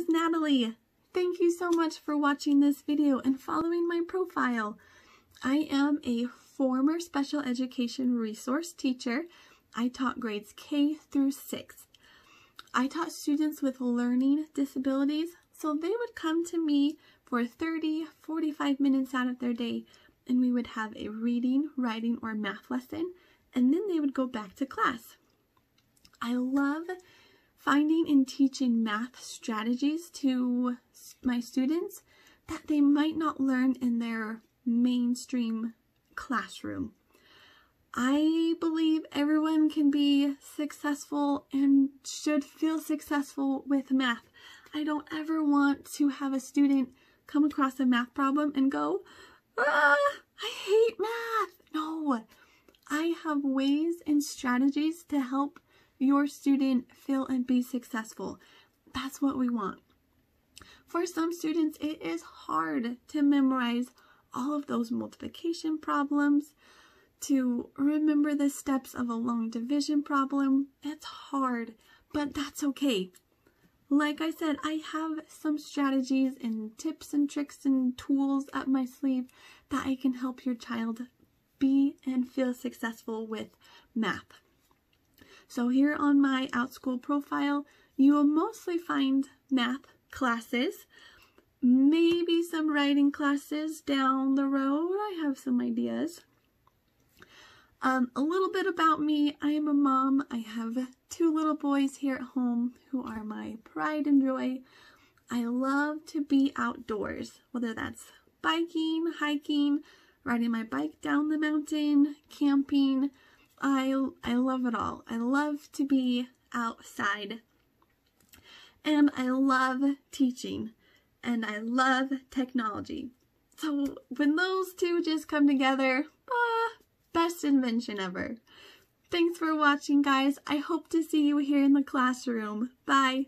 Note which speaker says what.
Speaker 1: is Natalie. Thank you so much for watching this video and following my profile. I am a former special education resource teacher. I taught grades K through 6. I taught students with learning disabilities, so they would come to me for 30, 45 minutes out of their day, and we would have a reading, writing, or math lesson, and then they would go back to class. I love finding and teaching math strategies to my students that they might not learn in their mainstream classroom. I believe everyone can be successful and should feel successful with math. I don't ever want to have a student come across a math problem and go, ah, I hate math. No, I have ways and strategies to help your student fail and be successful. That's what we want. For some students, it is hard to memorize all of those multiplication problems, to remember the steps of a long division problem. It's hard, but that's okay. Like I said, I have some strategies and tips and tricks and tools up my sleeve that I can help your child be and feel successful with math. So here on my OutSchool profile, you will mostly find math classes, maybe some writing classes down the road. I have some ideas. Um, a little bit about me. I am a mom. I have two little boys here at home who are my pride and joy. I love to be outdoors, whether that's biking, hiking, riding my bike down the mountain, camping, I I love it all. I love to be outside. And I love teaching and I love technology. So when those two just come together, ah, best invention ever. Thanks for watching guys. I hope to see you here in the classroom. Bye.